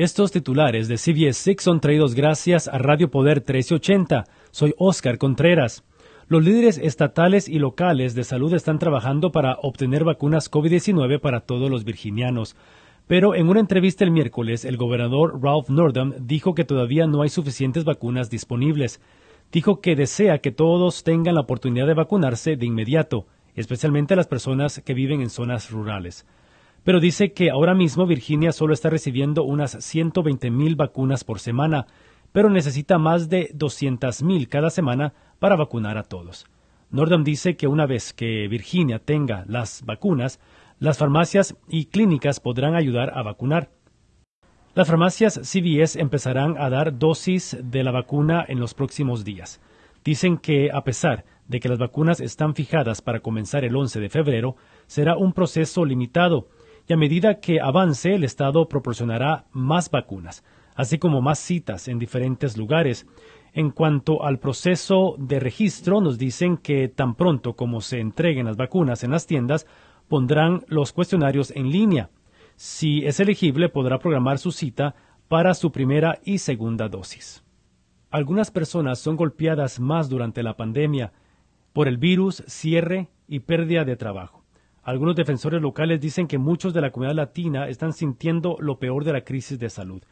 Estos titulares de CBS 6 son traídos gracias a Radio Poder 1380. Soy Oscar Contreras. Los líderes estatales y locales de salud están trabajando para obtener vacunas COVID-19 para todos los virginianos. Pero en una entrevista el miércoles, el gobernador Ralph Northam dijo que todavía no hay suficientes vacunas disponibles. Dijo que desea que todos tengan la oportunidad de vacunarse de inmediato, especialmente las personas que viven en zonas rurales pero dice que ahora mismo Virginia solo está recibiendo unas 120 mil vacunas por semana, pero necesita más de 200 mil cada semana para vacunar a todos. Nordam dice que una vez que Virginia tenga las vacunas, las farmacias y clínicas podrán ayudar a vacunar. Las farmacias CVS empezarán a dar dosis de la vacuna en los próximos días. Dicen que, a pesar de que las vacunas están fijadas para comenzar el 11 de febrero, será un proceso limitado y a medida que avance el Estado proporcionará más vacunas, así como más citas en diferentes lugares. En cuanto al proceso de registro, nos dicen que tan pronto como se entreguen las vacunas en las tiendas, pondrán los cuestionarios en línea. Si es elegible, podrá programar su cita para su primera y segunda dosis. Algunas personas son golpeadas más durante la pandemia por el virus, cierre y pérdida de trabajo. Algunos defensores locales dicen que muchos de la comunidad latina están sintiendo lo peor de la crisis de salud.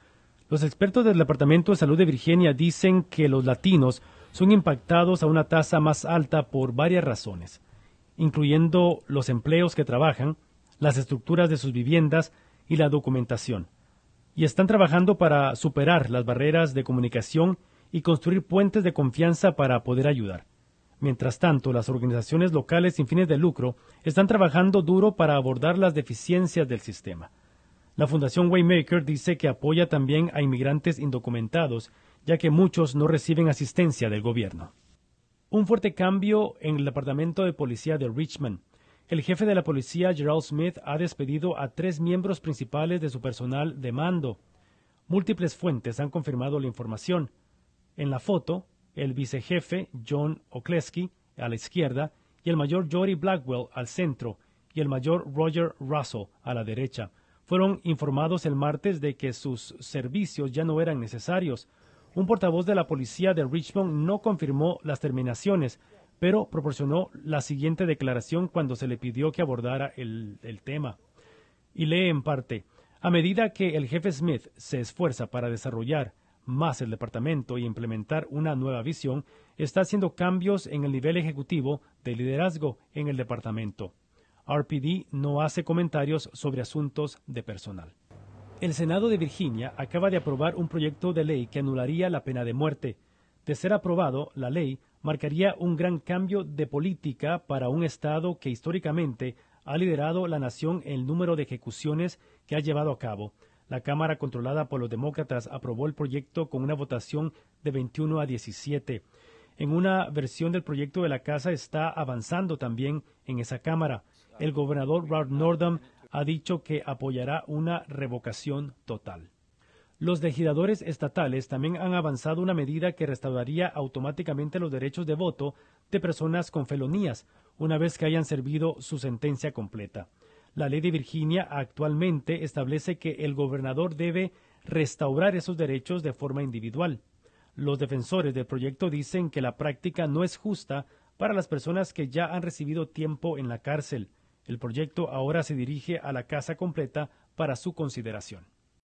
Los expertos del Departamento de Salud de Virginia dicen que los latinos son impactados a una tasa más alta por varias razones, incluyendo los empleos que trabajan, las estructuras de sus viviendas y la documentación. Y están trabajando para superar las barreras de comunicación y construir puentes de confianza para poder ayudar. Mientras tanto, las organizaciones locales sin fines de lucro están trabajando duro para abordar las deficiencias del sistema. La Fundación Waymaker dice que apoya también a inmigrantes indocumentados, ya que muchos no reciben asistencia del gobierno. Un fuerte cambio en el Departamento de Policía de Richmond. El jefe de la policía, Gerald Smith, ha despedido a tres miembros principales de su personal de mando. Múltiples fuentes han confirmado la información. En la foto, el vicejefe John Okleski a la izquierda y el mayor Jory Blackwell al centro y el mayor Roger Russell a la derecha. Fueron informados el martes de que sus servicios ya no eran necesarios. Un portavoz de la policía de Richmond no confirmó las terminaciones, pero proporcionó la siguiente declaración cuando se le pidió que abordara el tema. Y lee en parte, a medida que el jefe Smith se esfuerza para desarrollar más el departamento y implementar una nueva visión, está haciendo cambios en el nivel ejecutivo de liderazgo en el departamento. RPD no hace comentarios sobre asuntos de personal. El Senado de Virginia acaba de aprobar un proyecto de ley que anularía la pena de muerte. De ser aprobado, la ley marcaría un gran cambio de política para un Estado que históricamente ha liderado la nación en el número de ejecuciones que ha llevado a cabo. La Cámara controlada por los demócratas aprobó el proyecto con una votación de 21 a 17. En una versión del proyecto de la Casa está avanzando también en esa Cámara. El gobernador Rod Nordham ha dicho que apoyará una revocación total. Los legisladores estatales también han avanzado una medida que restauraría automáticamente los derechos de voto de personas con felonías, una vez que hayan servido su sentencia completa. La ley de Virginia actualmente establece que el gobernador debe restaurar esos derechos de forma individual. Los defensores del proyecto dicen que la práctica no es justa para las personas que ya han recibido tiempo en la cárcel. El proyecto ahora se dirige a la casa completa para su consideración.